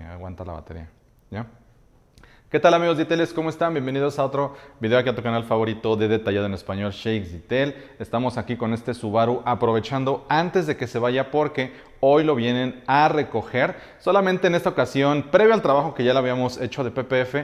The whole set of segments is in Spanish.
aguanta la batería. ¿Ya? ¿Qué tal amigos teles ¿Cómo están? Bienvenidos a otro video aquí a tu canal favorito de detallado en español, Shakes Detail. Estamos aquí con este Subaru aprovechando antes de que se vaya porque hoy lo vienen a recoger. Solamente en esta ocasión, previo al trabajo que ya lo habíamos hecho de PPF,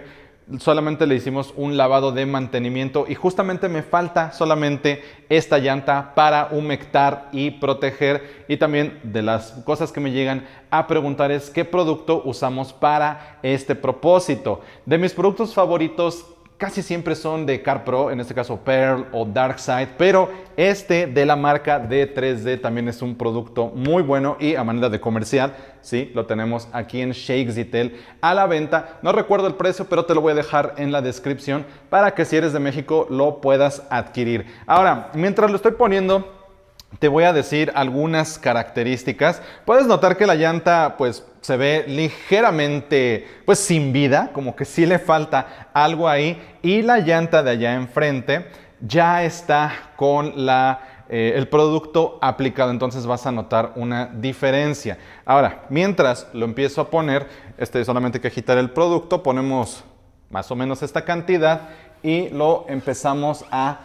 solamente le hicimos un lavado de mantenimiento y justamente me falta solamente esta llanta para humectar y proteger y también de las cosas que me llegan a preguntar es qué producto usamos para este propósito. De mis productos favoritos casi siempre son de CarPro, en este caso Pearl o Side, pero este de la marca D3D también es un producto muy bueno y a manera de comercial, sí, lo tenemos aquí en Shakes Detail a la venta. No recuerdo el precio, pero te lo voy a dejar en la descripción para que si eres de México lo puedas adquirir. Ahora, mientras lo estoy poniendo, te voy a decir algunas características. Puedes notar que la llanta, pues se ve ligeramente pues sin vida, como que sí le falta algo ahí y la llanta de allá enfrente ya está con eh, el producto aplicado, entonces vas a notar una diferencia. Ahora, mientras lo empiezo a poner, este solamente hay que agitar el producto, ponemos más o menos esta cantidad y lo empezamos a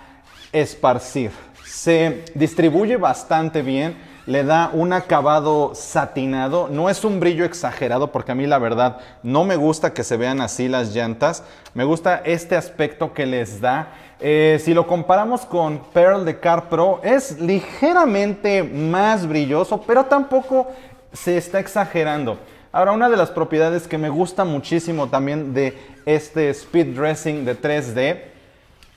esparcir. Se distribuye bastante bien le da un acabado satinado. No es un brillo exagerado porque a mí la verdad no me gusta que se vean así las llantas. Me gusta este aspecto que les da. Eh, si lo comparamos con Pearl de Car Pro es ligeramente más brilloso, pero tampoco se está exagerando. Ahora, una de las propiedades que me gusta muchísimo también de este speed dressing de 3D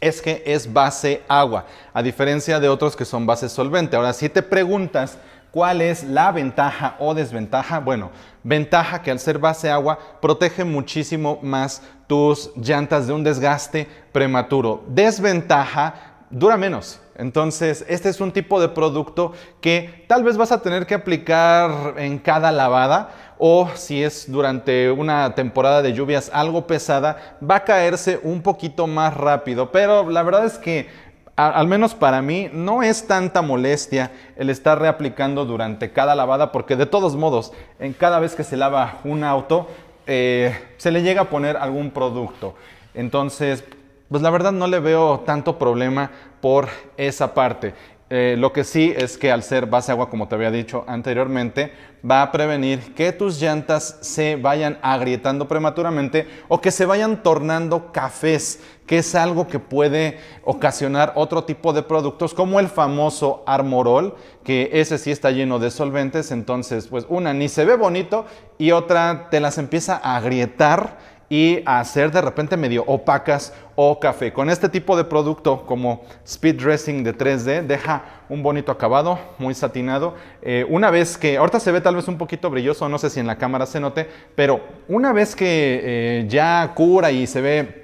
es que es base agua, a diferencia de otros que son base solvente. Ahora, si te preguntas cuál es la ventaja o desventaja, bueno, ventaja que al ser base agua protege muchísimo más tus llantas de un desgaste prematuro. Desventaja, dura menos. Entonces, este es un tipo de producto que tal vez vas a tener que aplicar en cada lavada o si es durante una temporada de lluvias algo pesada, va a caerse un poquito más rápido. Pero la verdad es que al menos para mí, no es tanta molestia el estar reaplicando durante cada lavada, porque de todos modos, en cada vez que se lava un auto, eh, se le llega a poner algún producto. Entonces, pues la verdad no le veo tanto problema por esa parte. Eh, lo que sí es que al ser base agua, como te había dicho anteriormente, va a prevenir que tus llantas se vayan agrietando prematuramente o que se vayan tornando cafés, que es algo que puede ocasionar otro tipo de productos como el famoso armorol, que ese sí está lleno de solventes, entonces pues una ni se ve bonito y otra te las empieza a agrietar y hacer de repente medio opacas o café. Con este tipo de producto como speed dressing de 3D deja un bonito acabado, muy satinado. Eh, una vez que, ahorita se ve tal vez un poquito brilloso, no sé si en la cámara se note, pero una vez que eh, ya cura y se ve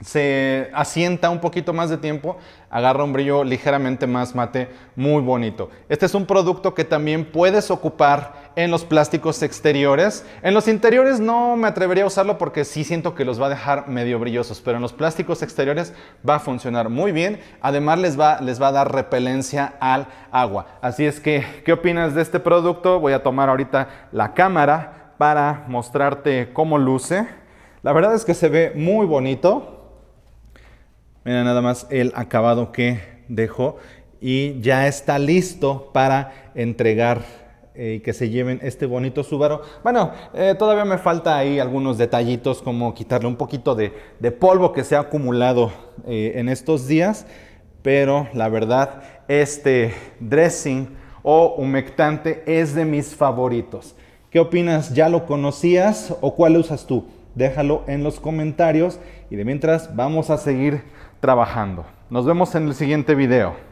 se asienta un poquito más de tiempo, agarra un brillo ligeramente más mate, muy bonito. Este es un producto que también puedes ocupar en los plásticos exteriores. En los interiores no me atrevería a usarlo porque sí siento que los va a dejar medio brillosos, pero en los plásticos exteriores va a funcionar muy bien. Además les va, les va a dar repelencia al agua. Así es que, ¿qué opinas de este producto? Voy a tomar ahorita la cámara para mostrarte cómo luce. La verdad es que se ve muy bonito. Mira nada más el acabado que dejó y ya está listo para entregar eh, y que se lleven este bonito súbaro. Bueno, eh, todavía me falta ahí algunos detallitos como quitarle un poquito de, polvo que se ha acumulado eh, en estos días, pero la verdad este dressing o humectante es de mis favoritos. ¿Qué opinas? ¿Ya lo conocías o cuál usas tú? déjalo en los comentarios y de mientras vamos a seguir trabajando. Nos vemos en el siguiente video.